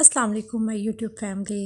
अस्सलाम वालेकुम my YouTube family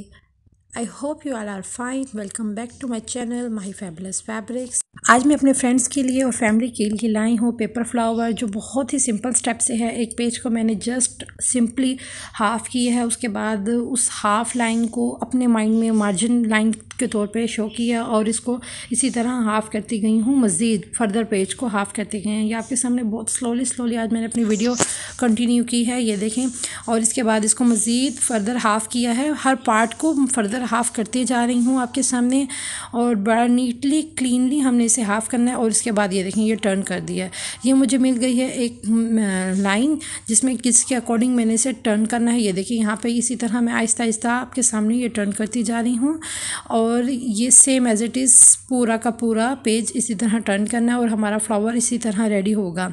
I hope you are are fine welcome back to my channel my fabulous fabrics आज मैं अपने friends के लिए और फैमिली के लिए लाई हूँ पेपर फ्लावर जो बहुत ही सिंपल स्टेप से है एक पेज को मैंने जस्ट सिंपली हाफ़ किया है उसके बाद उस हाफ़ लाइन को अपने माइंड में मार्जिन लाइन के तौर पे शो किया और इसको इसी तरह हाफ़ करती गई हूँ मज़ीद फर्दर पेज को हाफ़ करती गई हैं ये आपके सामने बहुत स्लोली स्लोली आज मैंने अपनी वीडियो कंटिन्यू की है ये देखें और इसके बाद इसको मज़ीद फर्दर हाफ़ किया है हर पार्ट को फर्दर हाफ़ करते जा रही हूँ आपके सामने और बड़ा नीटली क्लीनली हमने इसे हाफ़ करना है और इसके बाद ये देखें ये टर्न कर दिया है ये मुझे मिल गई है एक लाइन जिसमें किसके अकॉर्डिंग मैंने इसे टर्न करना है ये देखें यहाँ पर इसी तरह मैं आहिस्ता आहिस्ता आपके सामने ये टर्न करती जा रही हूँ और ये सेम एज़ इट इज़ पूरा का पूरा पेज इसी तरह टर्न करना है और हमारा फ्लावर इसी तरह रेडी होगा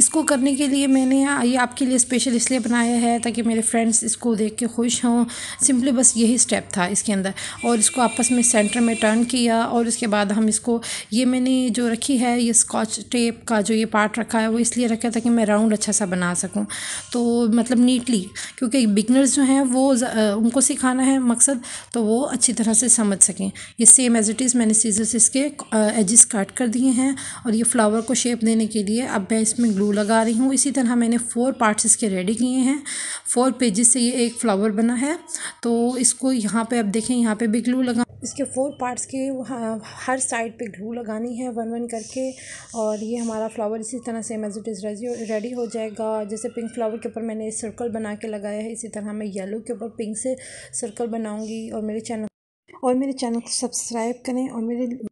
इसको करने के लिए मैंने ये आपके लिए स्पेशल इसलिए बनाया है ताकि मेरे फ्रेंड्स इसको देख के खुश हों सिंपली बस यही स्टेप था इसके अंदर और इसको आपस में सेंटर में टर्न किया और उसके बाद हम इसको ये मैंने जो रखी है ये स्कॉच टेप का जो ये पार्ट रखा है वो इसलिए रखा है ताकि मैं राउंड अच्छा सा बना सकूँ तो मतलब नीटली क्योंकि बिगनर्स जो हैं वो उनको सिखाना है मकसद तो वो अच्छी तरह से समझ सकें ये सेम एज इट इज़ मैंने सीजर्स इसके एजिस काट कर दिए हैं और ये फ्लावर को शेप देने के लिए अब मैं इसमें ग्लू टू लगा रही हूँ इसी तरह मैंने फ़ोर पार्ट्स इसके रेडी किए हैं फोर पेजेस से ये एक फ्लावर बना है तो इसको यहाँ पे आप देखें यहाँ पे भी ग्लू लगा इसके फोर पार्ट्स के हाँ, हर साइड पे ग्लू लगानी है वन वन करके और ये हमारा फ्लावर इसी तरह से एज इट इज़ रेडी हो जाएगा जैसे पिंक फ्लावर के ऊपर मैंने सर्कल बना के लगाया है इसी तरह मैं येलो के ऊपर पिंक से सर्कल बनाऊँगी और मेरे चैनल और मेरे चैनल को सब्सक्राइब करें और मेरे